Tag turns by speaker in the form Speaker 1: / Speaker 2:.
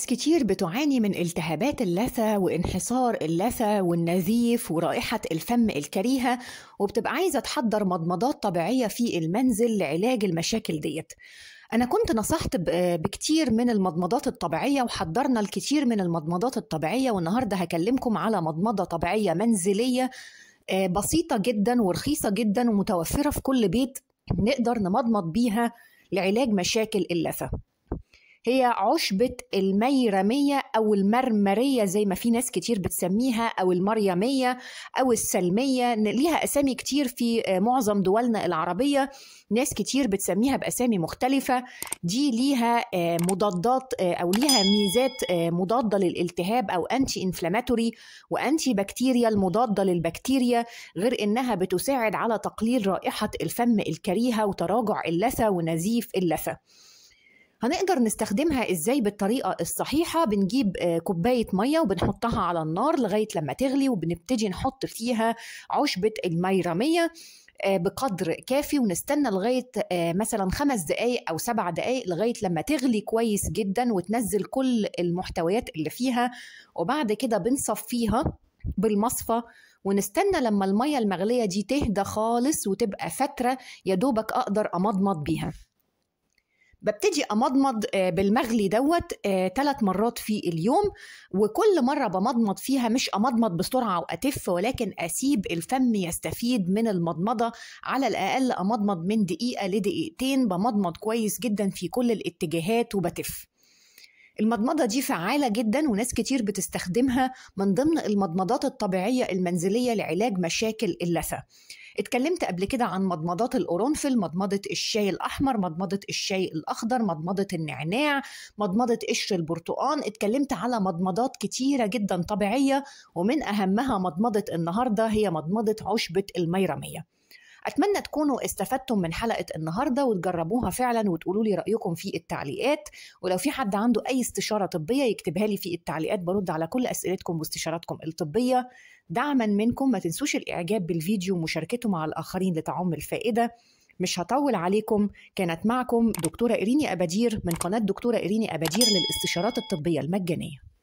Speaker 1: ناس كتير بتعاني من التهابات اللثة وانحسار اللثة والنزيف ورائحة الفم الكريهة وبتبقى عايزة تحضر مضمضات طبيعية في المنزل لعلاج المشاكل ديت أنا كنت نصحت بكتير من المضمضات الطبيعية وحضرنا الكتير من المضمضات الطبيعية والنهاردة هكلمكم على مضمضة طبيعية منزلية آه، بسيطة جدا ورخيصة جدا ومتوفرة في كل بيت نقدر نمضمض بيها لعلاج مشاكل اللثة هي عشبة الميرمية أو المرمرية زي ما في ناس كتير بتسميها أو المريمية أو السلمية ليها أسامي كتير في آه، معظم دولنا العربية ناس كتير بتسميها بأسامي مختلفة دي ليها آه، مضادات آه، أو ليها ميزات مضادة للالتهاب أو أنتي إنفلاماتوري وأنتي بكتيريا المضادة للبكتيريا غير إنها بتساعد على تقليل رائحة الفم الكريهة وتراجع اللثة ونزيف اللثة هنقدر نستخدمها ازاي بالطريقه الصحيحه بنجيب آه، كوبايه ميه وبنحطها على النار لغايه لما تغلي وبنبتدي نحط فيها عشبه الميرميه آه، بقدر كافي ونستنى لغايه آه، مثلا خمس دقائق او سبع دقائق لغايه لما تغلي كويس جدا وتنزل كل المحتويات اللي فيها وبعد كده بنصفيها بالمصفى ونستنى لما الميه المغليه دي تهدى خالص وتبقى فتره يا دوبك اقدر امضمض بيها ببتدي امضمض آه، بالمغلي دوت ثلاث آه، مرات في اليوم وكل مره بمضمض فيها مش امضمض بسرعه واتف ولكن اسيب الفم يستفيد من المضمضه على الاقل امضمض من دقيقه لدقيقتين بمضمض كويس جدا في كل الاتجاهات وبتف المضمضة دي فعالة جدا وناس كتير بتستخدمها من ضمن المضمضات الطبيعية المنزلية لعلاج مشاكل اللثة اتكلمت قبل كده عن مضمضات القرنفل مضمضة الشاي الأحمر مضمضة الشاي الأخضر مضمضة النعناع مضمضة قشر البرتقان اتكلمت على مضمضات كتيرة جدا طبيعية ومن أهمها مضمضة النهاردة هي مضمضة عشبة الميرمية أتمنى تكونوا استفدتم من حلقة النهاردة وتجربوها فعلا وتقولوا لي رأيكم في التعليقات ولو في حد عنده أي استشارة طبية يكتبها لي في التعليقات برد على كل أسئلتكم واستشاراتكم الطبية دعما منكم ما تنسوش الإعجاب بالفيديو ومشاركته مع الآخرين لتعم الفائدة مش هطول عليكم كانت معكم دكتورة إيريني أبادير من قناة دكتورة إيريني أبادير للاستشارات الطبية المجانية